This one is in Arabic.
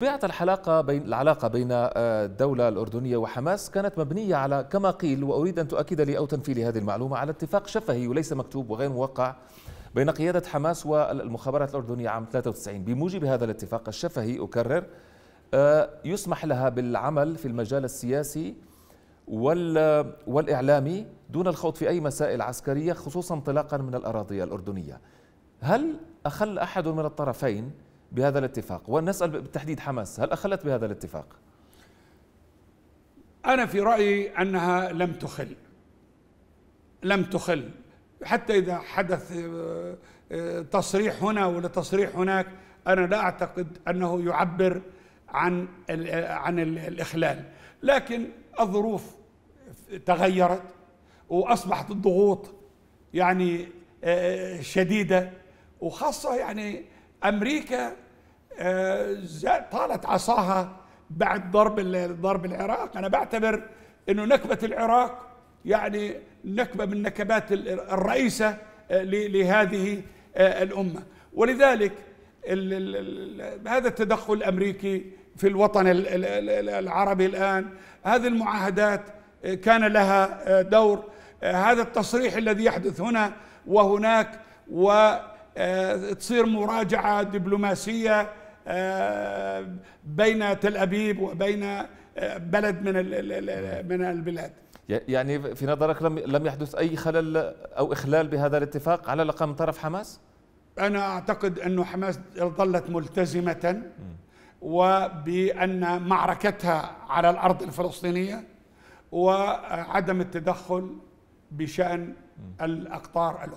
طبيعة العلاقة بين العلاقة بين آه، الدولة الأردنية وحماس كانت مبنية على كما قيل وأريد أن تؤكد لي أو تنفي لي هذه المعلومة على اتفاق شفهي وليس مكتوب وغير موقع بين قيادة حماس والمخابرات الأردنية عام 93 بموجب هذا الاتفاق الشفهي أكرر آه، يسمح لها بالعمل في المجال السياسي والإعلامي دون الخوض في أي مسائل عسكرية خصوصا انطلاقا من الأراضي الأردنية هل أخل أحد من الطرفين بهذا الاتفاق ونسأل بالتحديد حماس هل أخلت بهذا الاتفاق؟ أنا في رأيي أنها لم تخل لم تخل حتى إذا حدث آه، آه، تصريح هنا ولا تصريح هناك أنا لا أعتقد أنه يعبر عن آه، عن الإخلال لكن الظروف تغيرت وأصبحت الضغوط يعني شديدة وخاصة يعني امريكا آه، طالت عصاها بعد ضرب ضرب العراق انا بعتبر انه نكبه العراق يعني نكبه من نكبات الرئيسه آه، لهذه آه، الامه ولذلك هذا التدخل الامريكي في الوطن العربي الان هذه المعاهدات كان لها دور هذا التصريح الذي يحدث هنا وهناك و آه، تصير مراجعة دبلوماسية آه، بين تل أبيب وبين آه، بلد من من البلاد يعني في نظرك لم لم يحدث أي خلل أو إخلال بهذا الاتفاق على الأقل من طرف حماس؟ أنا أعتقد انه حماس ظلت ملتزمة وبأن معركتها على الأرض الفلسطينية وعدم التدخل بشأن الأقطار الأخرى